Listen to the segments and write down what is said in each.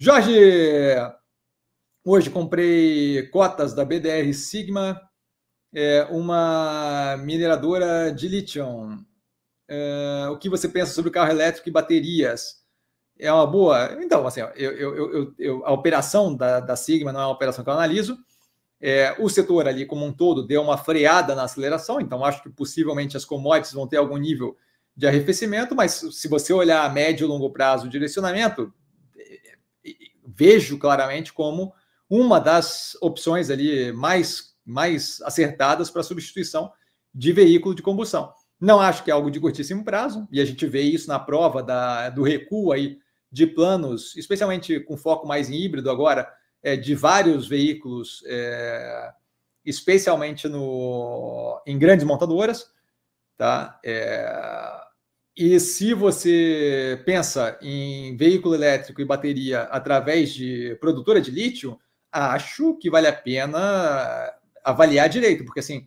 Jorge, hoje comprei cotas da BDR Sigma, é, uma mineradora de lítio. É, o que você pensa sobre carro elétrico e baterias? É uma boa. Então, assim, eu, eu, eu, a operação da, da, Sigma não é uma operação que eu analiso. É, o setor ali como um todo deu uma freada na aceleração, então acho que possivelmente as commodities vão ter algum nível de arrefecimento, mas se você olhar a médio e longo prazo o direcionamento, vejo claramente como uma das opções ali mais, mais acertadas para substituição de veículo de combustão. Não acho que é algo de curtíssimo prazo, e a gente vê isso na prova da, do recuo aí de planos, especialmente com foco mais em híbrido agora, é, de vários veículos, é, especialmente no, em grandes montadoras, tá? É, e se você pensa em veículo elétrico e bateria através de produtora de lítio, acho que vale a pena avaliar direito, porque assim,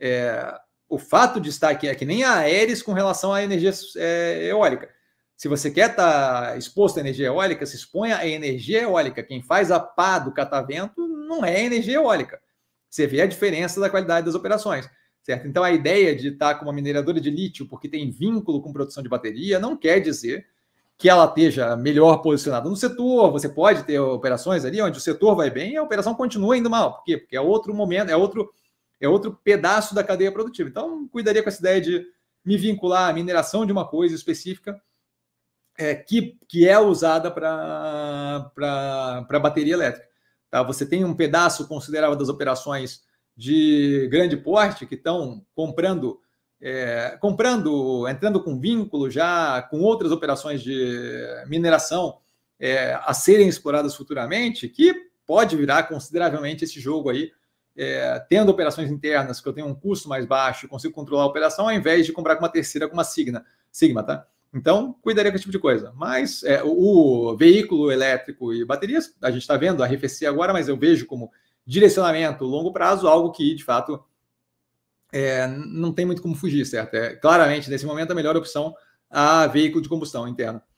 é, o fato de estar aqui é que nem a Aeres com relação à energia é, eólica. Se você quer estar tá exposto à energia eólica, se exponha à energia eólica. Quem faz a pá do catavento não é energia eólica. Você vê a diferença da qualidade das operações certo? Então, a ideia de estar com uma mineradora de lítio porque tem vínculo com produção de bateria não quer dizer que ela esteja melhor posicionada no setor. Você pode ter operações ali onde o setor vai bem e a operação continua indo mal. Por quê? Porque é outro momento, é outro, é outro pedaço da cadeia produtiva. Então, cuidaria com essa ideia de me vincular à mineração de uma coisa específica é, que, que é usada para bateria elétrica. Tá? Você tem um pedaço considerável das operações de grande porte que estão comprando, é, comprando, entrando com vínculo já com outras operações de mineração é, a serem exploradas futuramente, que pode virar consideravelmente esse jogo aí, é, tendo operações internas que eu tenho um custo mais baixo, consigo controlar a operação, ao invés de comprar com uma terceira, com uma sigma Sigma, tá? Então, cuidaria com esse tipo de coisa. Mas o, é, o veículo elétrico e baterias, a gente está vendo arrefecer agora, mas eu vejo como direcionamento, longo prazo, algo que de fato é, não tem muito como fugir, certo? É, claramente, nesse momento, a melhor opção a veículo de combustão interna